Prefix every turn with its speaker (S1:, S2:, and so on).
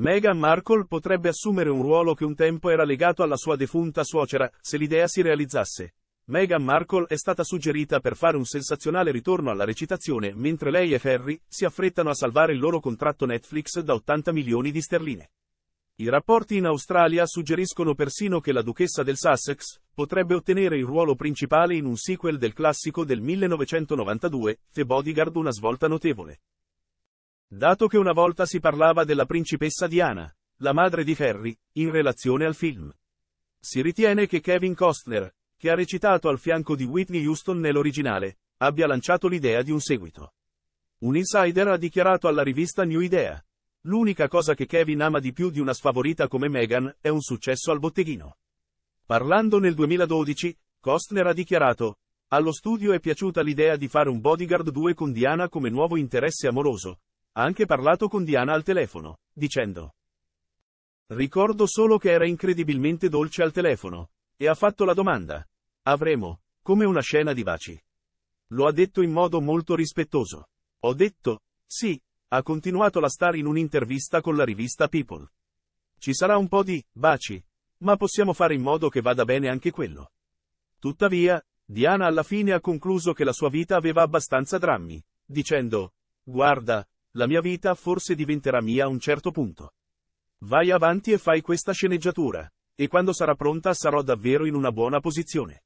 S1: Meghan Markle potrebbe assumere un ruolo che un tempo era legato alla sua defunta suocera, se l'idea si realizzasse. Meghan Markle è stata suggerita per fare un sensazionale ritorno alla recitazione mentre lei e Ferry si affrettano a salvare il loro contratto Netflix da 80 milioni di sterline. I rapporti in Australia suggeriscono persino che la duchessa del Sussex potrebbe ottenere il ruolo principale in un sequel del classico del 1992, The Bodyguard una svolta notevole. Dato che una volta si parlava della principessa Diana, la madre di Harry, in relazione al film. Si ritiene che Kevin Costner, che ha recitato al fianco di Whitney Houston nell'originale, abbia lanciato l'idea di un seguito. Un insider ha dichiarato alla rivista New Idea. L'unica cosa che Kevin ama di più di una sfavorita come Meghan è un successo al botteghino. Parlando nel 2012, Costner ha dichiarato, allo studio è piaciuta l'idea di fare un bodyguard 2 con Diana come nuovo interesse amoroso, ha anche parlato con Diana al telefono, dicendo. Ricordo solo che era incredibilmente dolce al telefono, e ha fatto la domanda. Avremo, come una scena di baci. Lo ha detto in modo molto rispettoso. Ho detto, sì, ha continuato la star in un'intervista con la rivista People. Ci sarà un po' di baci, ma possiamo fare in modo che vada bene anche quello. Tuttavia, Diana alla fine ha concluso che la sua vita aveva abbastanza drammi, dicendo, guarda, la mia vita forse diventerà mia a un certo punto. Vai avanti e fai questa sceneggiatura. E quando sarà pronta sarò davvero in una buona posizione.